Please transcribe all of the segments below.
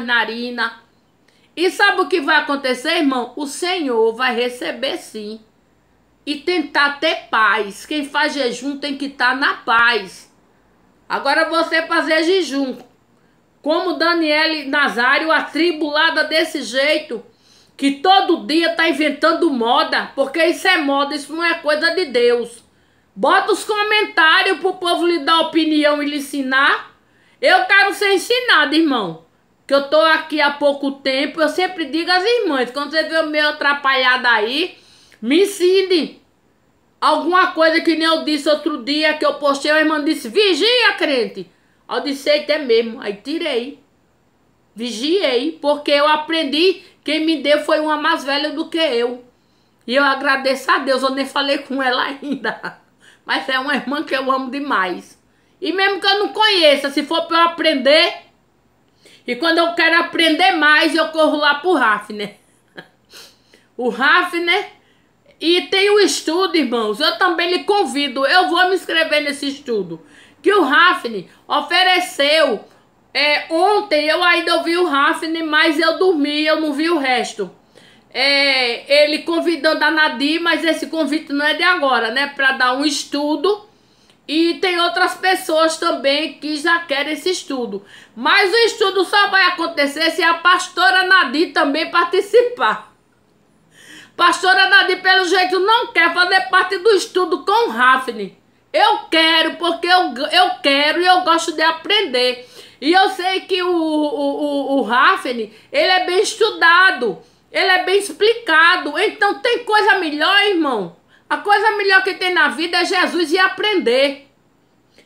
narina E sabe o que vai acontecer, irmão? O Senhor vai receber sim. E tentar ter paz. Quem faz jejum tem que estar tá na paz. Agora você fazer jejum. Como Daniel Nazário, atribulada desse jeito, que todo dia tá inventando moda, porque isso é moda, isso não é coisa de Deus. Bota os comentários pro povo lhe dar opinião e lhe ensinar. Eu quero ser ensinado, irmão que eu tô aqui há pouco tempo, eu sempre digo às irmãs, quando você vê o meu atrapalhado aí, me ensine. Alguma coisa que nem eu disse outro dia, que eu postei, a irmã disse, vigia, crente. Eu disse, eita, é mesmo. Aí tirei. Vigiei, porque eu aprendi, quem me deu foi uma mais velha do que eu. E eu agradeço a Deus, eu nem falei com ela ainda. Mas é uma irmã que eu amo demais. E mesmo que eu não conheça, se for para eu aprender, e quando eu quero aprender mais, eu corro lá pro Rafner. O Rafner. E tem o estudo, irmãos. Eu também lhe convido. Eu vou me inscrever nesse estudo. Que o Rafne ofereceu. É, ontem eu ainda ouvi o Rafne, mas eu dormi, eu não vi o resto. É, ele convidando a Nadir, mas esse convite não é de agora, né? Para dar um estudo e tem outras pessoas também que já querem esse estudo. Mas o estudo só vai acontecer se a pastora Nadir também participar. Pastora Nadir, pelo jeito, não quer fazer parte do estudo com Rafne. Eu quero, porque eu, eu quero e eu gosto de aprender. E eu sei que o, o, o, o Rafne, ele é bem estudado. Ele é bem explicado. Então tem coisa melhor, irmão. A coisa melhor que tem na vida é Jesus e aprender.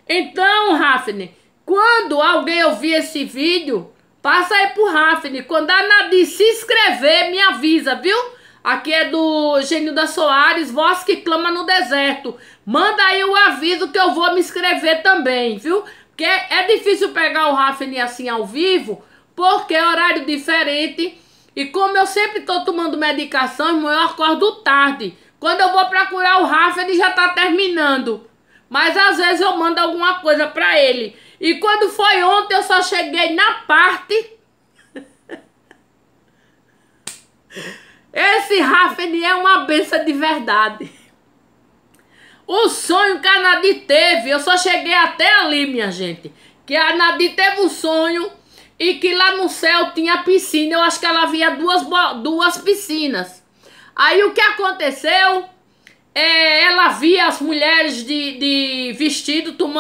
Então, Rafne, quando alguém ouvir esse vídeo, passa aí pro Rafne. Quando a Nadir se inscrever, me avisa, viu? Aqui é do Gênio da Soares, voz que clama no deserto. Manda aí o aviso que eu vou me inscrever também, viu? Porque é difícil pegar o Rafne assim ao vivo, porque é horário diferente. E como eu sempre tô tomando medicação, eu acordo tarde. Quando eu vou procurar o Rafa, ele já tá terminando. Mas às vezes eu mando alguma coisa para ele. E quando foi ontem, eu só cheguei na parte. Esse Rafa, ele é uma benção de verdade. O sonho que a Nadir teve, eu só cheguei até ali, minha gente. Que a Nadir teve um sonho e que lá no céu tinha piscina. Eu acho que ela via duas, duas piscinas. Aí o que aconteceu? É, ela via as mulheres de, de vestido tomando.